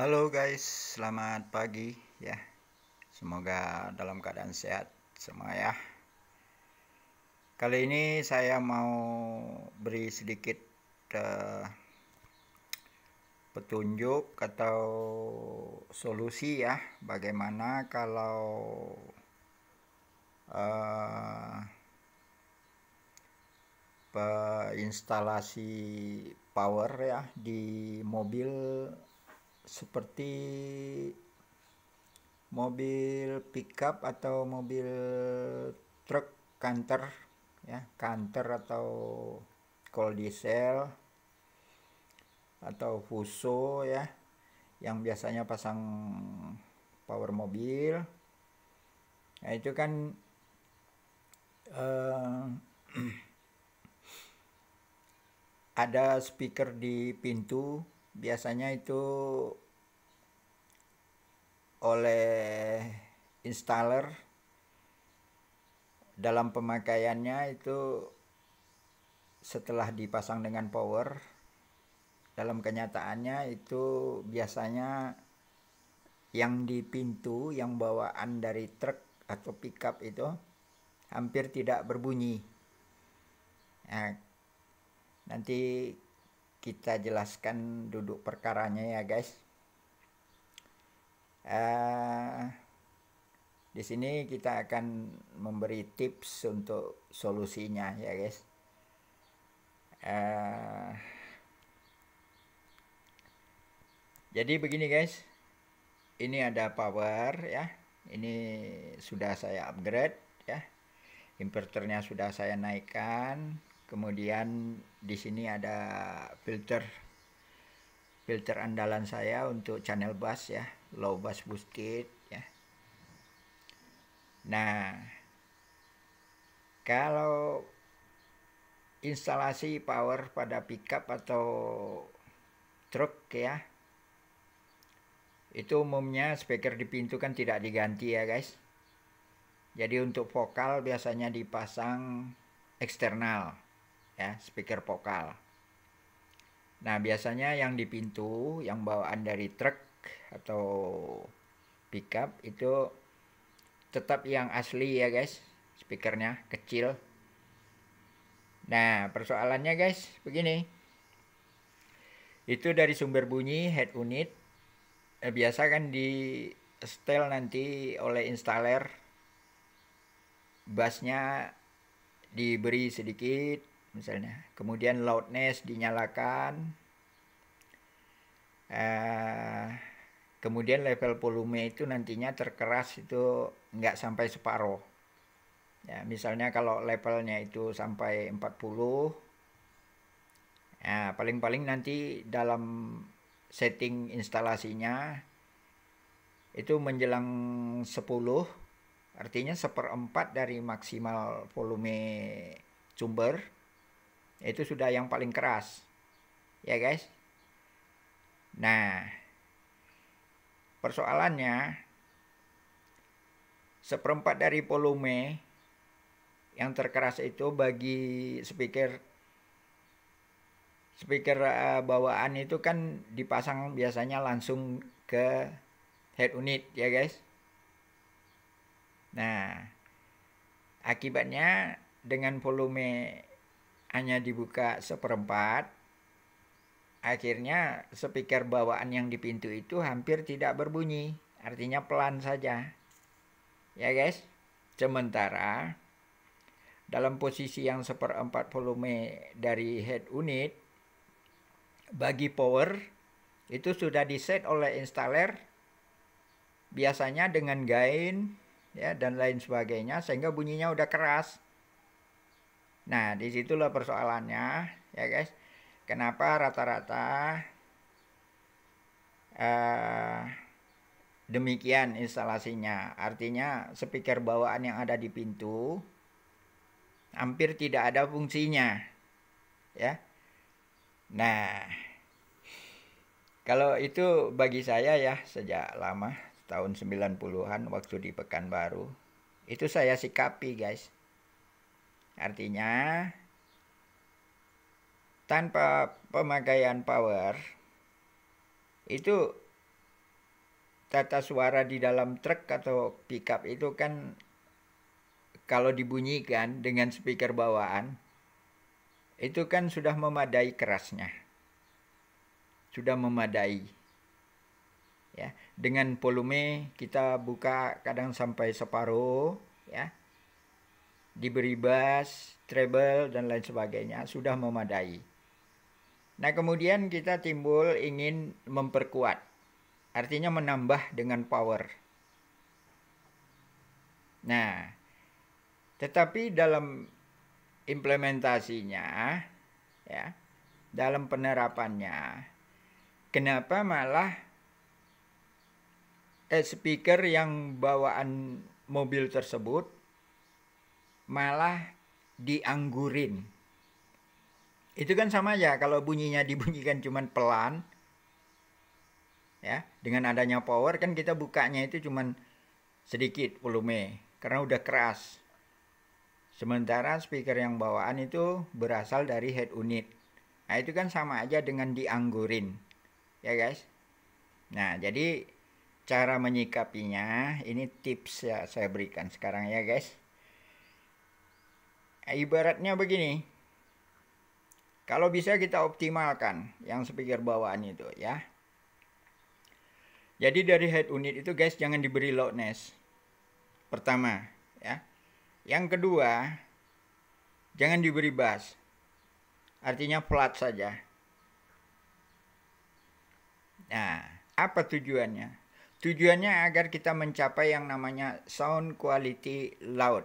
Halo guys, selamat pagi ya. Semoga dalam keadaan sehat semua ya. Kali ini saya mau beri sedikit uh, petunjuk atau solusi ya, bagaimana kalau uh, eh, instalasi power ya di mobil seperti mobil pickup atau mobil truk kanter ya kanter atau coal diesel atau fuso ya yang biasanya pasang power mobil nah itu kan eh, ada speaker di pintu biasanya itu oleh installer dalam pemakaiannya itu setelah dipasang dengan power dalam kenyataannya itu biasanya yang di pintu yang bawaan dari truk atau pickup itu hampir tidak berbunyi nah, nanti kita jelaskan duduk perkaranya ya guys. Uh, di sini kita akan memberi tips untuk solusinya ya guys. Uh, jadi begini guys, ini ada power ya, ini sudah saya upgrade ya, inverternya sudah saya naikkan, kemudian di sini ada filter filter andalan saya untuk channel bass ya low bass boosted ya nah kalau instalasi power pada pickup atau truk ya itu umumnya speaker di pintu kan tidak diganti ya guys jadi untuk vokal biasanya dipasang eksternal ya speaker vokal nah biasanya yang di pintu yang bawaan dari truk atau pickup itu tetap yang asli ya guys speakernya kecil nah persoalannya guys begini itu dari sumber bunyi head unit eh, biasa kan di setel nanti oleh installer bassnya diberi sedikit misalnya. Kemudian loudness dinyalakan. Uh, kemudian level volume itu nantinya terkeras itu nggak sampai separoh Ya, misalnya kalau levelnya itu sampai 40, paling ya, paling-paling nanti dalam setting instalasinya itu menjelang 10, artinya seperempat dari maksimal volume sumber itu sudah yang paling keras. Ya guys. Nah, persoalannya seperempat dari volume yang terkeras itu bagi speaker speaker eh, bawaan itu kan dipasang biasanya langsung ke head unit ya guys. Nah, akibatnya dengan volume hanya dibuka seperempat, akhirnya speaker bawaan yang di pintu itu hampir tidak berbunyi, artinya pelan saja. Ya guys, sementara dalam posisi yang seperempat volume dari head unit, bagi power itu sudah di set oleh installer biasanya dengan gain ya dan lain sebagainya sehingga bunyinya udah keras Nah, disitulah persoalannya, ya guys. Kenapa rata-rata uh, demikian instalasinya? Artinya speaker bawaan yang ada di pintu hampir tidak ada fungsinya, ya. Nah, kalau itu bagi saya ya sejak lama tahun 90-an waktu di Pekanbaru itu saya sikapi guys Artinya tanpa pemakaian power itu tata suara di dalam truk atau pickup itu kan kalau dibunyikan dengan speaker bawaan itu kan sudah memadai kerasnya. Sudah memadai. Ya, dengan volume kita buka kadang sampai separuh ya diberi bass, treble, dan lain sebagainya sudah memadai. Nah kemudian kita timbul ingin memperkuat, artinya menambah dengan power. Nah, tetapi dalam implementasinya, ya, dalam penerapannya, kenapa malah eh, speaker yang bawaan mobil tersebut malah dianggurin. Itu kan sama ya kalau bunyinya dibunyikan cuman pelan. Ya, dengan adanya power kan kita bukanya itu cuman sedikit volume karena udah keras. Sementara speaker yang bawaan itu berasal dari head unit. Nah, itu kan sama aja dengan dianggurin. Ya, guys. Nah, jadi cara menyikapinya ini tips ya saya berikan sekarang ya, guys ibaratnya begini. Kalau bisa kita optimalkan yang speaker bawaan itu ya. Jadi dari head unit itu guys jangan diberi loudness. Pertama ya. Yang kedua jangan diberi bass. Artinya flat saja. Nah, apa tujuannya? Tujuannya agar kita mencapai yang namanya sound quality loud.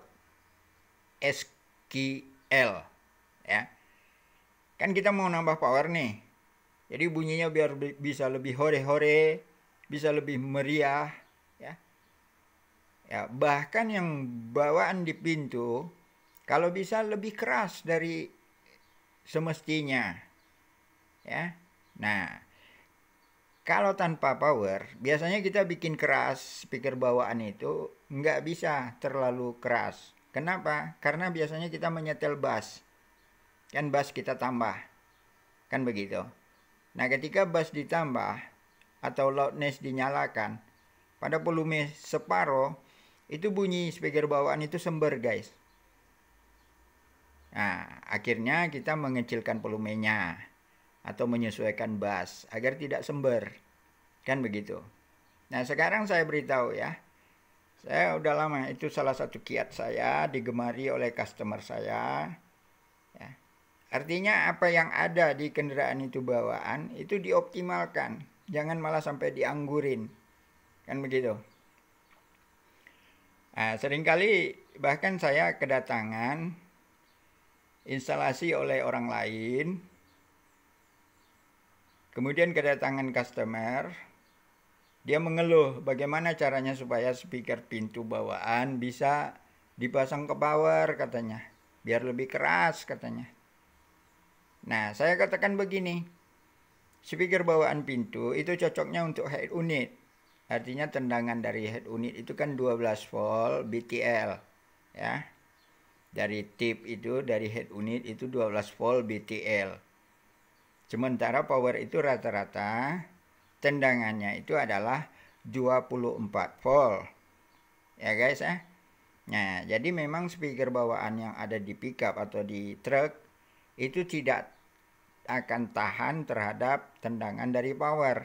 SQ L ya. Kan kita mau nambah power nih. Jadi bunyinya biar bisa lebih hore-hore, bisa lebih meriah ya. Ya, bahkan yang bawaan di pintu kalau bisa lebih keras dari semestinya. Ya. Nah, kalau tanpa power, biasanya kita bikin keras speaker bawaan itu nggak bisa terlalu keras. Kenapa? Karena biasanya kita menyetel bass. Kan bass kita tambah. Kan begitu. Nah ketika bass ditambah atau loudness dinyalakan pada volume separuh itu bunyi speaker bawaan itu sember guys. Nah, akhirnya kita mengecilkan volumenya atau menyesuaikan bass agar tidak sember. Kan begitu. Nah, sekarang saya beritahu ya. Saya udah lama, itu salah satu kiat saya, digemari oleh customer saya. Ya. Artinya apa yang ada di kendaraan itu bawaan, itu dioptimalkan. Jangan malah sampai dianggurin. Kan begitu. Nah, seringkali bahkan saya kedatangan instalasi oleh orang lain, kemudian kedatangan customer, dia mengeluh bagaimana caranya supaya speaker pintu bawaan bisa dipasang ke power katanya. Biar lebih keras katanya. Nah saya katakan begini. Speaker bawaan pintu itu cocoknya untuk head unit. Artinya tendangan dari head unit itu kan 12 volt BTL. Ya. Dari tip itu, dari head unit itu 12 volt BTL. Sementara power itu rata-rata tendangannya itu adalah 24 volt. Ya guys ya. Nah, jadi memang speaker bawaan yang ada di pickup atau di truk itu tidak akan tahan terhadap tendangan dari power.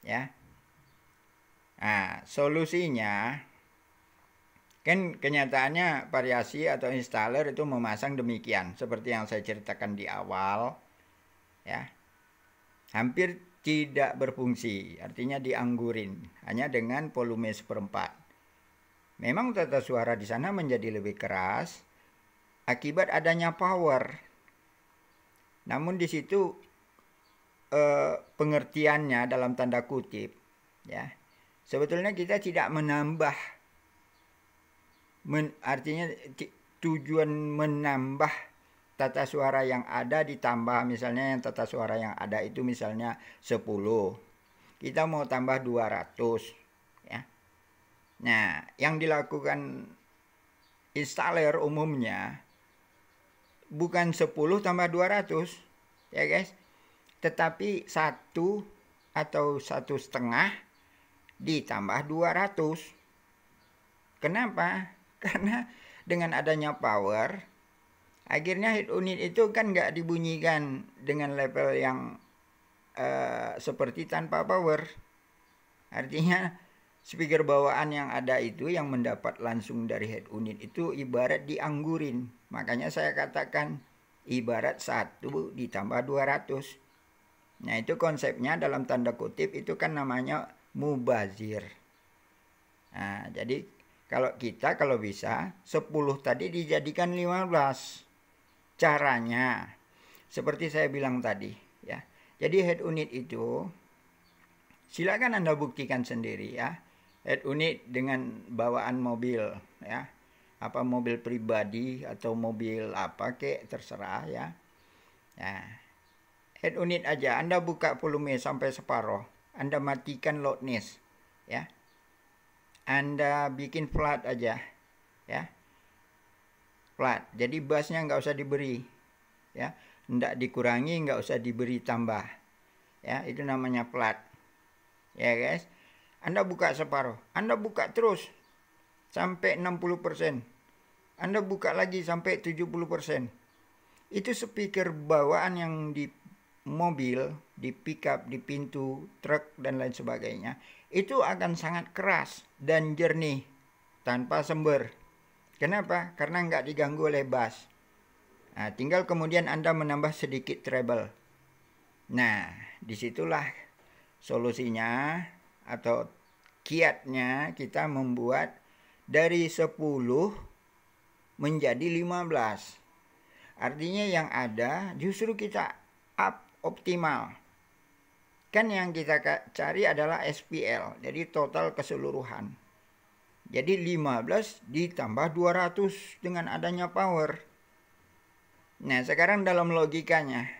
Ya. Nah, solusinya kan kenyataannya variasi atau installer itu memasang demikian seperti yang saya ceritakan di awal ya. Hampir tidak berfungsi, artinya dianggurin, hanya dengan volume seperempat. Memang tata suara di sana menjadi lebih keras akibat adanya power. Namun di situ eh, pengertiannya dalam tanda kutip, ya sebetulnya kita tidak menambah, men, artinya tujuan menambah tata suara yang ada ditambah misalnya yang tata suara yang ada itu misalnya 10. Kita mau tambah 200 ya. Nah, yang dilakukan installer umumnya bukan 10 tambah 200 ya guys. Tetapi satu atau satu setengah ditambah 200. Kenapa? Karena dengan adanya power Akhirnya head unit itu kan nggak dibunyikan dengan level yang uh, seperti tanpa power. Artinya speaker bawaan yang ada itu yang mendapat langsung dari head unit itu ibarat dianggurin. Makanya saya katakan ibarat satu ditambah 200. Nah itu konsepnya dalam tanda kutip itu kan namanya mubazir. Nah, jadi kalau kita kalau bisa 10 tadi dijadikan 15 caranya seperti saya bilang tadi ya. Jadi head unit itu silakan Anda buktikan sendiri ya. Head unit dengan bawaan mobil ya. Apa mobil pribadi atau mobil apa kek terserah ya. ya head unit aja Anda buka volume sampai separoh Anda matikan loudness ya. Anda bikin flat aja ya flat. Jadi bassnya nggak usah diberi, ya, nggak dikurangi, nggak usah diberi tambah, ya, itu namanya flat, ya guys. Anda buka separuh, Anda buka terus sampai 60%. Anda buka lagi sampai 70%. Itu speaker bawaan yang di mobil, di pickup, di pintu, truk dan lain sebagainya, itu akan sangat keras dan jernih tanpa sember. Kenapa? Karena nggak diganggu oleh bass. Nah, tinggal kemudian Anda menambah sedikit treble. Nah, disitulah solusinya atau kiatnya kita membuat dari 10 menjadi 15. Artinya yang ada justru kita up optimal. Kan yang kita cari adalah SPL, jadi total keseluruhan. Jadi 15 ditambah 200 dengan adanya power. Nah, sekarang dalam logikanya.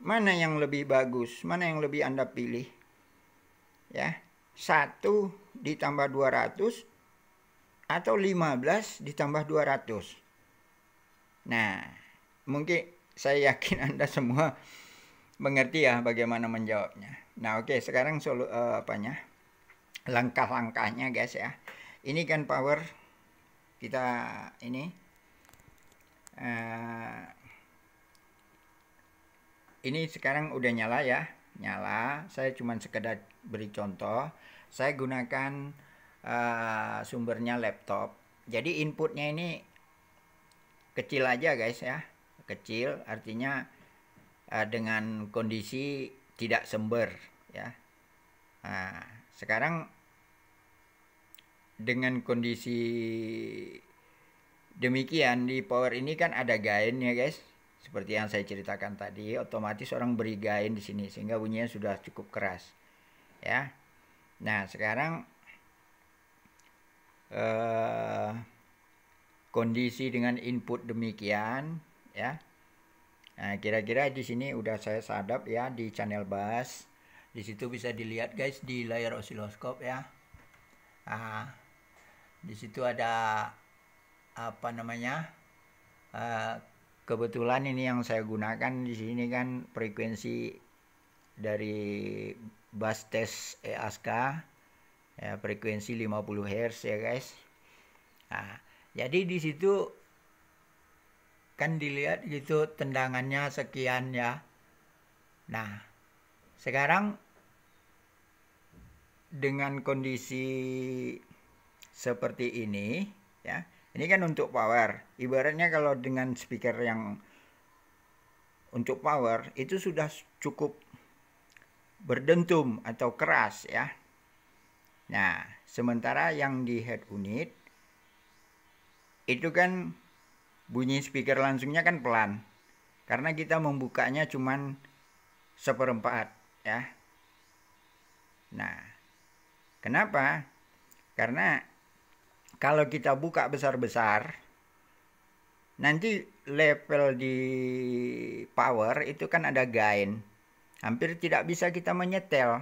Mana yang lebih bagus? Mana yang lebih Anda pilih? Ya, 1 ditambah 200 atau 15 ditambah 200. Nah, mungkin saya yakin Anda semua mengerti ya bagaimana menjawabnya. Nah, oke, okay, sekarang solu uh, apanya? langkah-langkahnya guys ya ini kan power kita ini uh, ini sekarang udah nyala ya nyala saya cuman sekedar beri contoh saya gunakan uh, sumbernya laptop jadi inputnya ini kecil aja guys ya kecil artinya uh, dengan kondisi tidak sumber ya nah, sekarang dengan kondisi demikian di power ini kan ada gain ya guys seperti yang saya ceritakan tadi otomatis orang beri gain di sini sehingga bunyinya sudah cukup keras ya nah sekarang eh, kondisi dengan input demikian ya nah kira-kira di sini udah saya sadap ya di channel bass di situ bisa dilihat guys di layar osiloskop ya ah di situ ada apa namanya uh, kebetulan ini yang saya gunakan di sini kan frekuensi dari bus test EASK ya frekuensi 50 Hz ya guys nah, jadi di situ kan dilihat gitu tendangannya sekian ya nah sekarang dengan kondisi seperti ini ya. Ini kan untuk power. Ibaratnya kalau dengan speaker yang untuk power itu sudah cukup berdentum atau keras ya. Nah, sementara yang di head unit itu kan bunyi speaker langsungnya kan pelan. Karena kita membukanya cuman seperempat ya. Nah, kenapa? Karena kalau kita buka besar-besar nanti level di power itu kan ada gain. Hampir tidak bisa kita menyetel.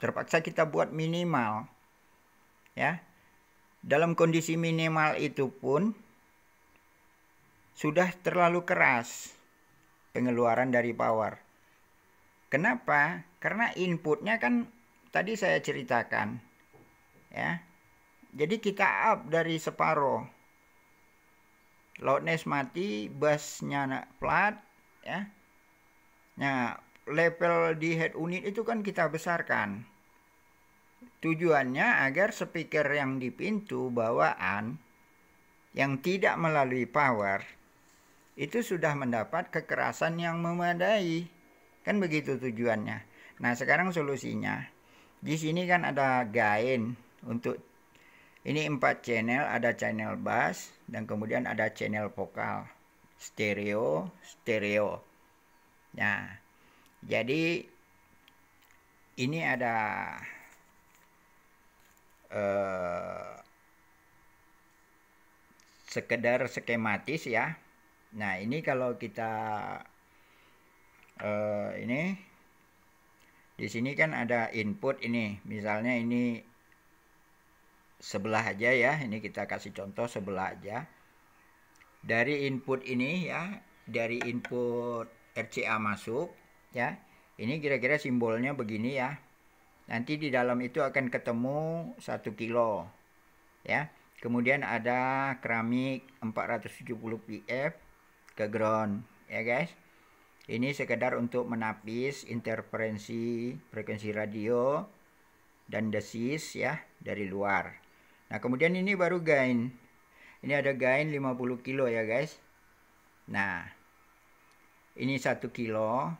Terpaksa kita buat minimal. Ya. Dalam kondisi minimal itu pun sudah terlalu keras pengeluaran dari power. Kenapa? Karena inputnya kan tadi saya ceritakan. Ya. Jadi kita up dari separuh. Loudness mati, bassnya plat, ya. Nah, level di head unit itu kan kita besarkan. Tujuannya agar speaker yang di pintu bawaan yang tidak melalui power itu sudah mendapat kekerasan yang memadai. Kan begitu tujuannya. Nah, sekarang solusinya. Di sini kan ada gain untuk ini empat channel, ada channel bass dan kemudian ada channel vokal. Stereo, stereo. Nah, jadi ini ada eh, sekedar skematis ya. Nah, ini kalau kita uh, ini di sini kan ada input ini misalnya ini sebelah aja ya ini kita kasih contoh sebelah aja dari input ini ya dari input RCA masuk ya ini kira-kira simbolnya begini ya nanti di dalam itu akan ketemu 1 kilo ya kemudian ada keramik 470 pf ke ground ya guys ini sekedar untuk menapis interferensi frekuensi radio dan desis ya dari luar. Nah, kemudian ini baru gain. Ini ada gain 50 kilo ya, guys. Nah, ini 1 kilo.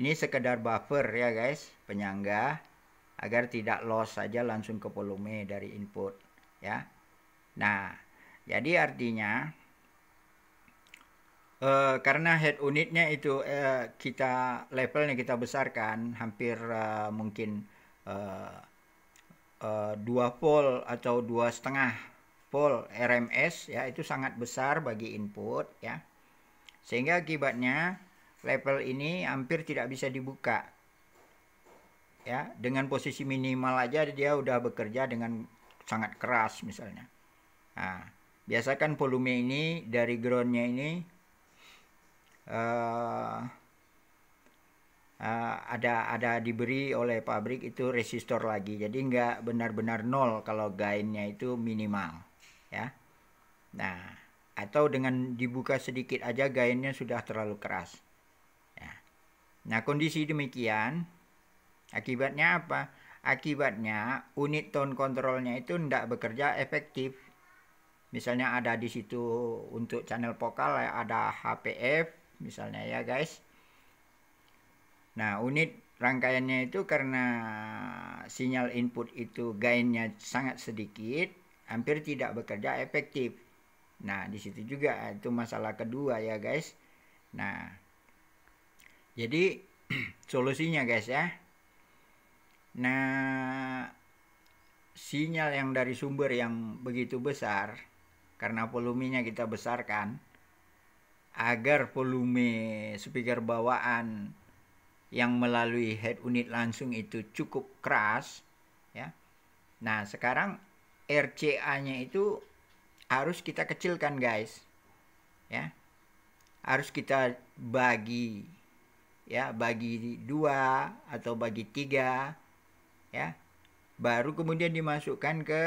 Ini sekedar buffer ya, guys, penyangga agar tidak loss saja langsung ke volume dari input ya. Nah, jadi artinya Uh, karena head unitnya itu uh, kita levelnya kita besarkan hampir uh, mungkin uh, uh, 2 volt atau dua setengah volt RMS ya itu sangat besar bagi input ya sehingga akibatnya level ini hampir tidak bisa dibuka ya dengan posisi minimal aja dia udah bekerja dengan sangat keras misalnya nah biasakan volume ini dari groundnya ini uh, ada ada diberi oleh pabrik itu resistor lagi jadi nggak benar-benar nol kalau gainnya itu minimal ya nah atau dengan dibuka sedikit aja gainnya sudah terlalu keras ya. nah kondisi demikian akibatnya apa akibatnya unit tone controlnya itu tidak bekerja efektif misalnya ada di situ untuk channel vokal ada HPF misalnya ya guys nah unit rangkaiannya itu karena sinyal input itu gainnya sangat sedikit hampir tidak bekerja efektif nah disitu juga ah, itu masalah kedua ya guys nah jadi solusinya guys ya nah sinyal yang dari sumber yang begitu besar karena volumenya kita besarkan agar volume speaker bawaan yang melalui head unit langsung itu cukup keras ya. Nah, sekarang RCA-nya itu harus kita kecilkan, guys. Ya. Harus kita bagi ya, bagi dua atau bagi tiga ya. Baru kemudian dimasukkan ke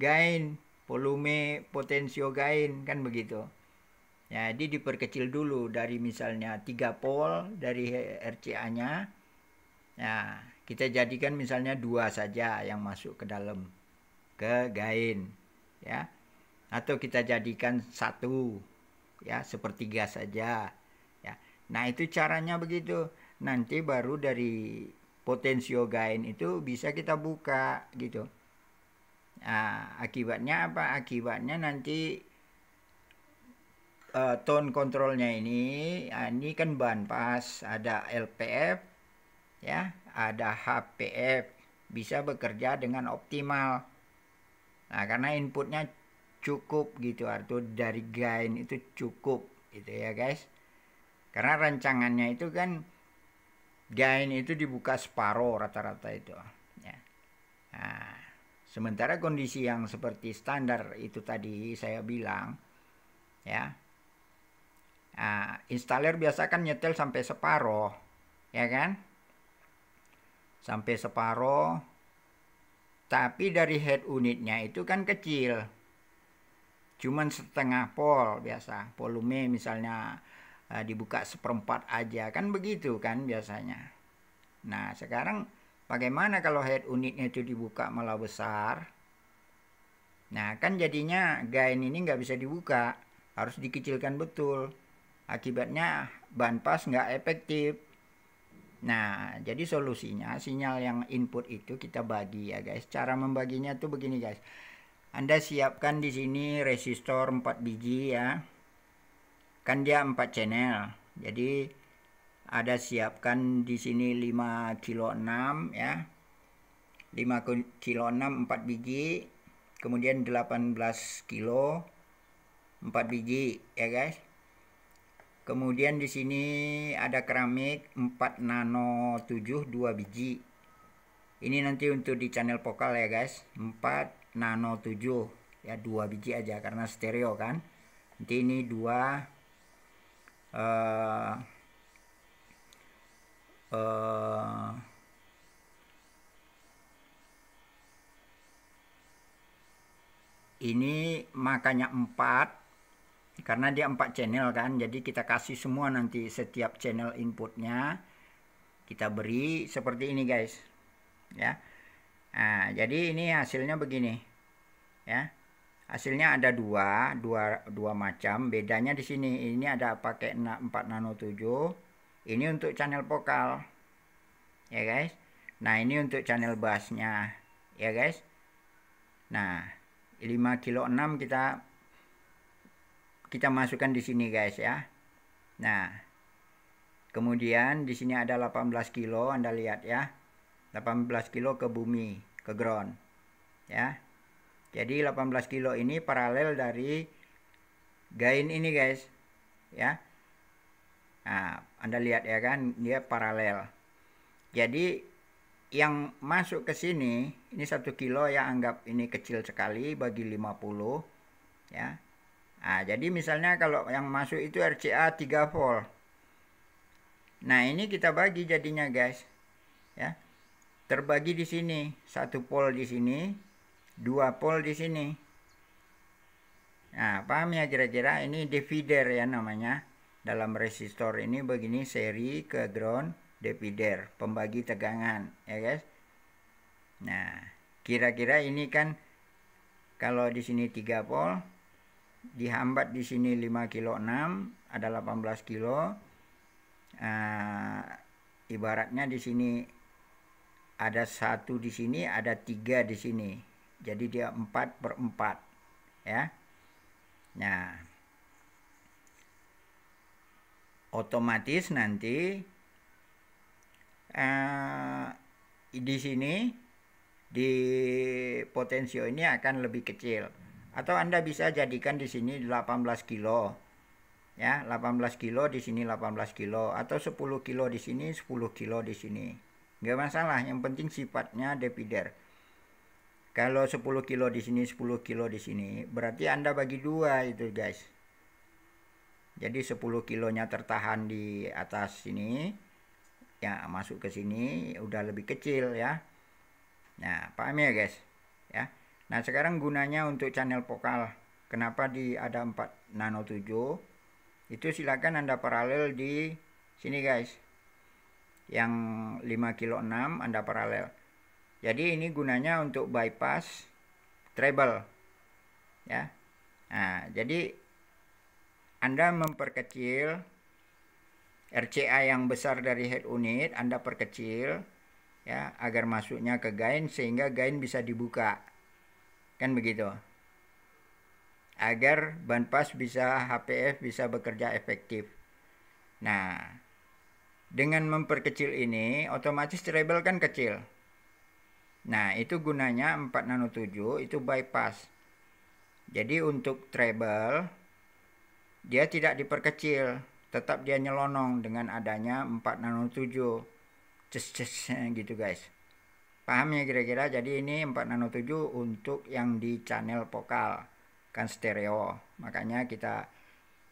gain, volume, potensio gain kan begitu. Jadi diperkecil dulu dari misalnya 3 pol dari RCA-nya. ya nah, kita jadikan misalnya dua saja yang masuk ke dalam ke gain ya. Atau kita jadikan satu ya sepertiga saja ya. Nah, itu caranya begitu. Nanti baru dari potensio gain itu bisa kita buka gitu. Nah, akibatnya apa? Akibatnya nanti uh, tone controlnya ini ah, ini kan bahan pas ada LPF ya ada HPF bisa bekerja dengan optimal nah karena inputnya cukup gitu artu dari gain itu cukup gitu ya guys karena rancangannya itu kan gain itu dibuka separuh rata-rata itu ya nah, sementara kondisi yang seperti standar itu tadi saya bilang ya Nah, installer biasa kan nyetel sampai separoh, ya kan? Sampai separoh. Tapi dari head unitnya itu kan kecil. Cuman setengah pol biasa. Volume misalnya eh, dibuka seperempat aja. Kan begitu kan biasanya. Nah, sekarang bagaimana kalau head unitnya itu dibuka malah besar? Nah, kan jadinya gain ini nggak bisa dibuka. Harus dikecilkan betul. Akibatnya ban pas nggak efektif. Nah, jadi solusinya sinyal yang input itu kita bagi ya guys. Cara membaginya tuh begini guys. Anda siapkan di sini resistor 4 biji ya. Kan dia 4 channel. Jadi ada siapkan di sini 5 kilo 6 ya. 5 kilo 6 4 biji. Kemudian 18 kilo 4 biji ya guys. Kemudian di sini ada keramik 4 nano 7 2 biji. Ini nanti untuk di channel vokal ya guys. 4 nano 7 ya 2 biji aja karena stereo kan. Nanti ini 2 eh uh, uh, ini makanya 4 karena dia empat channel kan jadi kita kasih semua nanti setiap channel inputnya kita beri seperti ini guys ya nah, jadi ini hasilnya begini ya hasilnya ada dua, dua, dua macam bedanya di sini ini ada pakai 4 nano 7 ini untuk channel vokal ya guys nah ini untuk channel bassnya ya guys nah 5 kilo 6 kita kita masukkan di sini guys ya. Nah, kemudian di sini ada 18 kilo Anda lihat ya. 18 kilo ke bumi, ke ground. Ya. Jadi 18 kilo ini paralel dari gain ini guys. Ya. Nah, Anda lihat ya kan, dia paralel. Jadi yang masuk ke sini, ini satu kilo ya anggap ini kecil sekali bagi 50 ya. Nah, jadi misalnya kalau yang masuk itu RCA 3 volt. Nah, ini kita bagi jadinya, guys. Ya. Terbagi di sini, satu volt di sini, dua volt di sini. Nah, paham ya kira-kira ini divider ya namanya. Dalam resistor ini begini seri ke ground divider, pembagi tegangan, ya guys. Nah, kira-kira ini kan kalau di sini 3 volt dihambat di sini 5 kilo 6 ada 18 kilo uh, ibaratnya di sini ada satu di sini ada tiga di sini jadi dia 4 per 4 ya nah otomatis nanti uh, di sini di potensio ini akan lebih kecil atau Anda bisa jadikan di sini 18 kilo ya 18 kilo di sini 18 kilo atau 10 kilo di sini 10 kilo di sini nggak masalah yang penting sifatnya depider kalau 10 kilo di sini 10 kilo di sini berarti Anda bagi dua itu guys jadi 10 kilonya tertahan di atas sini ya masuk ke sini udah lebih kecil ya nah paham ya guys Nah sekarang gunanya untuk channel vokal kenapa di ada 4 nano 7 itu silakan anda paralel di sini guys yang 5 kilo 6 anda paralel jadi ini gunanya untuk bypass treble ya nah jadi anda memperkecil RCA yang besar dari head unit anda perkecil ya agar masuknya ke gain sehingga gain bisa dibuka Kan begitu. Agar ban pas bisa HPF bisa bekerja efektif. Nah, dengan memperkecil ini otomatis treble kan kecil. Nah, itu gunanya 4 nano 7 itu bypass. Jadi untuk treble dia tidak diperkecil, tetap dia nyelonong dengan adanya 4 nano 7. cus, cus, gitu guys. Paham ya kira-kira? Jadi ini 4 nano 7 untuk yang di channel vokal kan stereo. Makanya kita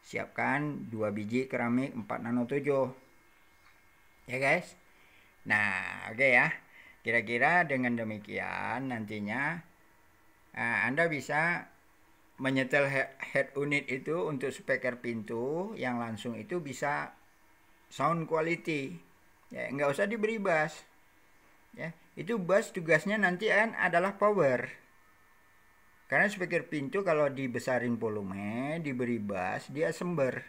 siapkan dua biji keramik 4 nano 7. Ya guys. Nah, oke okay ya. Kira-kira dengan demikian nantinya nah, Anda bisa menyetel head unit itu untuk speaker pintu yang langsung itu bisa sound quality. Ya, nggak usah diberi bass. Ya, itu bus tugasnya nanti kan adalah power karena speaker pintu kalau dibesarin volume diberi bus dia sember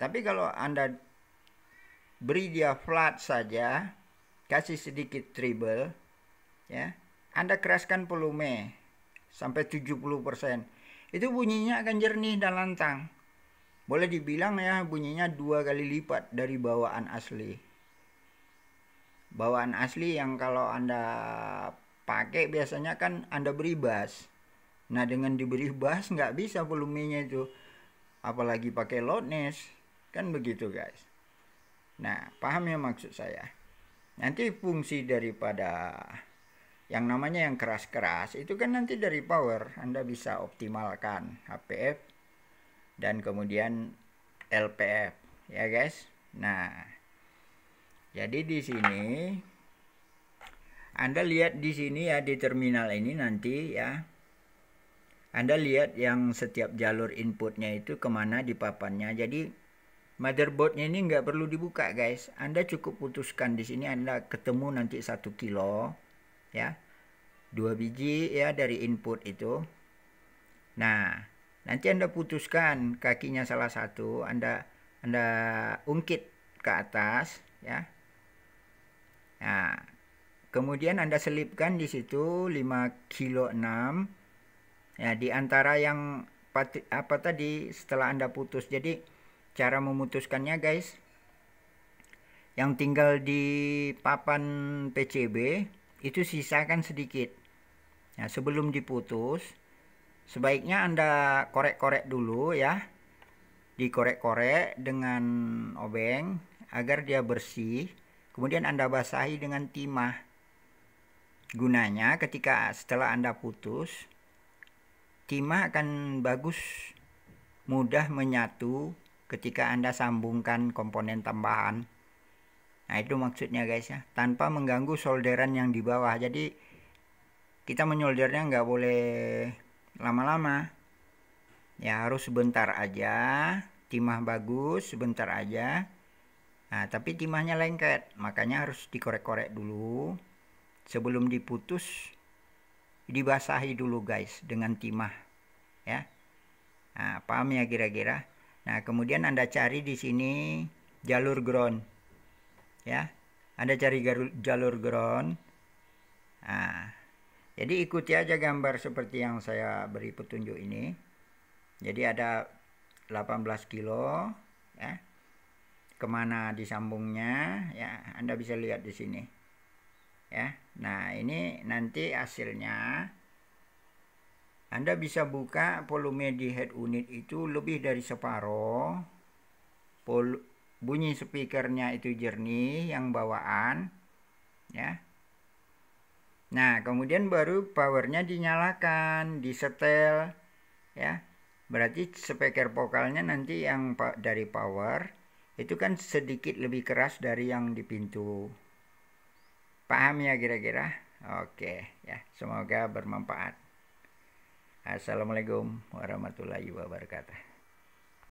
tapi kalau anda beri dia flat saja kasih sedikit treble ya anda keraskan volume sampai 70% itu bunyinya akan jernih dan lantang boleh dibilang ya bunyinya dua kali lipat dari bawaan asli bawaan asli yang kalau Anda pakai biasanya kan Anda beri bass. Nah, dengan diberi bass nggak bisa volumenya itu. Apalagi pakai loudness. Kan begitu, guys. Nah, paham ya maksud saya? Nanti fungsi daripada yang namanya yang keras-keras itu kan nanti dari power Anda bisa optimalkan HPF dan kemudian LPF ya guys. Nah, jadi di sini Anda lihat di sini ya di terminal ini nanti ya. Anda lihat yang setiap jalur inputnya itu kemana di papannya. Jadi motherboardnya ini nggak perlu dibuka guys. Anda cukup putuskan di sini Anda ketemu nanti satu kilo ya. dua biji ya dari input itu. Nah, nanti Anda putuskan kakinya salah satu, Anda Anda ungkit ke atas ya Nah, kemudian Anda selipkan di situ 5 kilo 6. Ya, di antara yang apa tadi setelah Anda putus. Jadi cara memutuskannya guys yang tinggal di papan PCB itu sisakan sedikit. Nah, sebelum diputus, sebaiknya Anda korek-korek dulu ya. Dikorek-korek dengan obeng agar dia bersih kemudian Anda basahi dengan timah. Gunanya ketika setelah Anda putus, timah akan bagus mudah menyatu ketika Anda sambungkan komponen tambahan. Nah, itu maksudnya guys ya, tanpa mengganggu solderan yang di bawah. Jadi kita menyoldernya nggak boleh lama-lama. Ya harus sebentar aja, timah bagus sebentar aja Nah, tapi timahnya lengket, makanya harus dikorek-korek dulu sebelum diputus. Dibasahi dulu guys dengan timah, ya. Nah, paham ya kira-kira? Nah, kemudian Anda cari di sini jalur ground. Ya. Anda cari jalur ground. Nah, jadi ikuti aja gambar seperti yang saya beri petunjuk ini. Jadi ada 18 kilo, ya kemana disambungnya ya Anda bisa lihat di sini ya Nah ini nanti hasilnya Anda bisa buka volume di head unit itu lebih dari separoh. bunyi speakernya itu jernih yang bawaan ya Nah, kemudian baru powernya dinyalakan, disetel, ya. Berarti speaker vokalnya nanti yang dari power itu kan sedikit lebih keras dari yang di pintu paham ya kira-kira oke ya semoga bermanfaat assalamualaikum warahmatullahi wabarakatuh